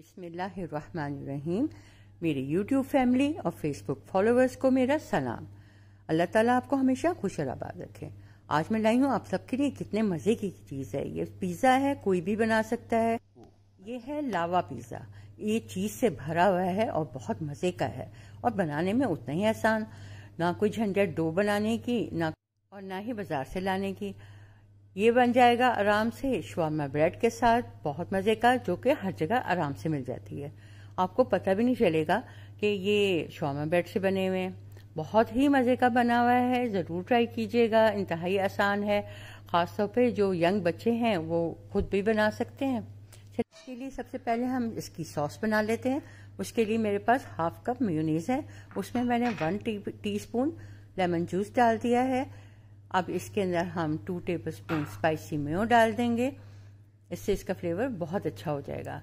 बिसमीम मेरे YouTube family और Facebook फॉलोअर्स को मेरा सलाम अल्लाह ताला आपको हमेशा खुश आबाद रखे आज मैं लाई हूँ आप सबके लिए कितने मज़े की चीज़ है ये पिज़्ज़ा है कोई भी बना सकता है ये है लावा पिज़्ज़ा ये चीज़ से भरा हुआ है और बहुत मज़े का है और बनाने में उतना ही आसान ना कोई झंझट डो बनाने की ना और ना ही बाज़ार से लाने की ये बन जाएगा आराम से शवामा ब्रेड के साथ बहुत मज़े का जो कि हर जगह आराम से मिल जाती है आपको पता भी नहीं चलेगा कि ये शवामा ब्रेड से बने हुए हैं बहुत ही मज़े का बना हुआ है ज़रूर ट्राई कीजिएगा इंतहाई आसान है ख़ासतौर पे जो यंग बच्चे हैं वो खुद भी बना सकते हैं इसके लिए सबसे पहले हम इसकी सॉस बना लेते हैं उसके लिए मेरे पास हाफ कप म्यूनीस है उसमें मैंने one tea, teaspoon lemon juice डाल दिया है अब इसके अंदर हम two tablespoon spicy mayo डाल देंगे इससे इसका फ्लेवर बहुत अच्छा हो जाएगा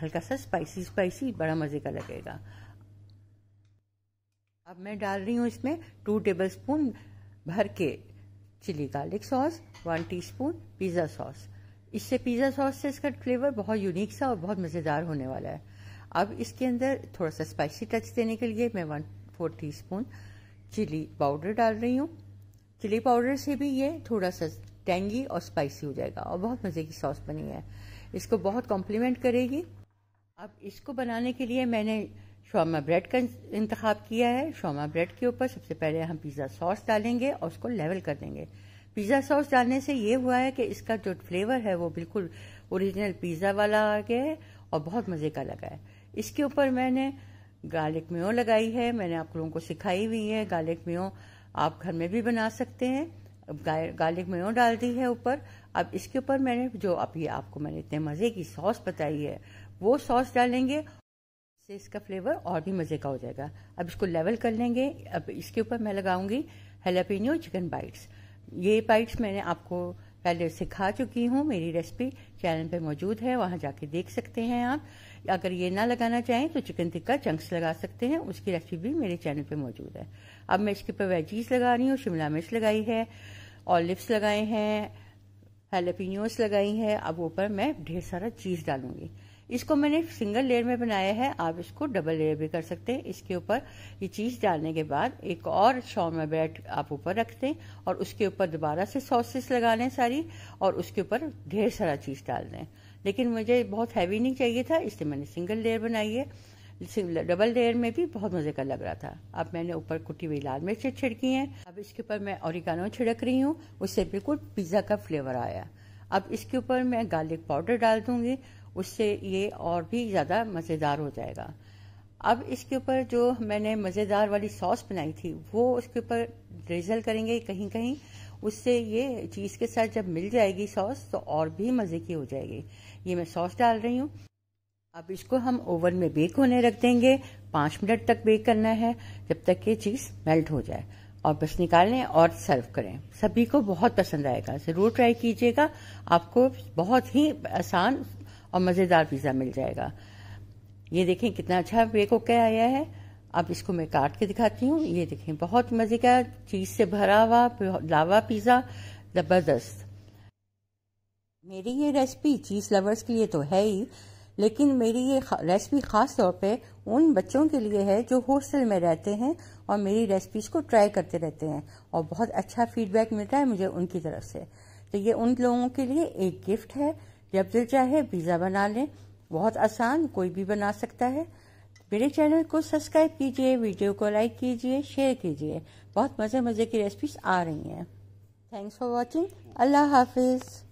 हल्का सा स्पाइसी स्पाइसी बड़ा मज़े का लगेगा अब मैं डाल रही हूँ इसमें टू टेबल स्पून भर के chilli garlic sauce one teaspoon pizza sauce इससे पिज़्ज़ा सॉस से इसका फ्लेवर बहुत यूनिक सा और बहुत मज़ेदार होने वाला है अब इसके अंदर थोड़ा सा स्पाइसी टच देने के लिए मैं one four teaspoon chilli powder डाल रही हूँ चिली पाउडर से भी ये थोड़ा सा टेंगी और स्पाइसी हो जाएगा और बहुत मज़े की सॉस बनी है इसको बहुत कॉम्प्लीमेंट करेगी अब इसको बनाने के लिए मैंने शामा ब्रेड का इंतखब किया है शामा ब्रेड के ऊपर सबसे पहले हम पिज़्ज़ा सॉस डालेंगे और उसको लेवल कर देंगे पिज़्ज़ा सॉस डालने से ये हुआ है कि इसका जो फ्लेवर है वो बिल्कुल ओरिजिनल पिज़्ज़ा वाला आ गया है और बहुत मज़े का लगा है इसके ऊपर मैंने गार्लिक मेो लगाई है मैंने आप लोगों को सिखाई हुई है गार्लिक मेो आप घर में भी बना सकते हैं गार्लिक मेयो डाल दी है ऊपर अब इसके ऊपर मैंने जो अभी आपको मैंने इतने मज़े की सॉस बताई है वो सॉस डालेंगे से इसका फ्लेवर और भी मज़े का हो जाएगा अब इसको लेवल कर लेंगे अब इसके ऊपर मैं लगाऊंगी हेलापिनियो चिकन बाइट्स ये बाइट्स मैंने आपको पहले उसे खा चुकी हूँ मेरी रेसिपी चैनल पे मौजूद है वहाँ जाके देख सकते हैं आप अगर ये ना लगाना चाहें तो चिकन टिक्का चंक्स लगा सकते हैं उसकी रेसिपी भी मेरे चैनल पे मौजूद है अब मैं इसके ऊपर वेजीज लगा रही हूँ शिमला मिर्च लगाई है ऑलिव्स लगाए हैं हेलेपिनियोस लगाई है अब ऊपर मैं ढेर सारा चीज़ डालूंगी इसको मैंने सिंगल लेयर में बनाया है आप इसको डबल लेयर भी कर सकते हैं इसके ऊपर ये चीज़ डालने के बाद एक और शॉर्मा में ब्रेड आप ऊपर रख दें और उसके ऊपर दोबारा से सॉसेस लगा लें सारी और उसके ऊपर ढेर सारा चीज़ डाल दें लेकिन मुझे बहुत हैवी नहीं चाहिए था इसलिए मैंने सिंगल लेयर बनाई है डबल लेयर में भी बहुत मज़े का लग रहा था अब मैंने ऊपर कुटी हुई लाल मिर्च छिड़की है अब इसके ऊपर मैं औरिकानो छिड़क रही हूँ उससे बिल्कुल पिज़्ज़ा का फ्लेवर आया अब इसके ऊपर मैं गार्लिक पाउडर डाल दूंगी उससे ये और भी ज़्यादा मज़ेदार हो जाएगा अब इसके ऊपर जो मैंने मज़ेदार वाली सॉस बनाई थी वो उसके ऊपर ड्रेजल करेंगे कहीं कहीं उससे ये चीज़ के साथ जब मिल जाएगी सॉस तो और भी मज़े की हो जाएगी ये मैं सॉस डाल रही हूँ अब इसको हम ओवन में बेक होने रख देंगे पाँच मिनट तक बेक करना है जब तक ये चीज़ मेल्ट हो जाए और बस निकालें और सर्व करें सभी को बहुत पसंद आएगा ज़रूर ट्राई कीजिएगा आपको बहुत ही आसान और मज़ेदार पिज़्ज़ा मिल जाएगा ये देखें कितना अच्छा बेक होकर आया है अब इसको मैं काट के दिखाती हूँ ये देखें बहुत मज़े का चीज़ से भरा हुआ लावा पिज़्ज़ा ज़बरदस्त मेरी ये रेसिपी चीज़ लवर्स के लिए तो है ही लेकिन मेरी ये रेसिपी ख़ास तौर पे उन बच्चों के लिए है जो हॉस्टल में रहते हैं और मेरी रेसिपीज़ को ट्राई करते रहते हैं और बहुत अच्छा फीडबैक मिलता है मुझे उनकी तरफ से तो ये उन लोगों के लिए एक गिफ्ट है जब दिल चाहे पिज़्ज़ा बना लें बहुत आसान कोई भी बना सकता है मेरे चैनल को सब्सक्राइब कीजिए वीडियो को लाइक कीजिए शेयर कीजिए बहुत मज़े मज़े की रेसिपीज आ रही हैं थैंक्स फॉर वॉचिंग अल्लाह हाफिज़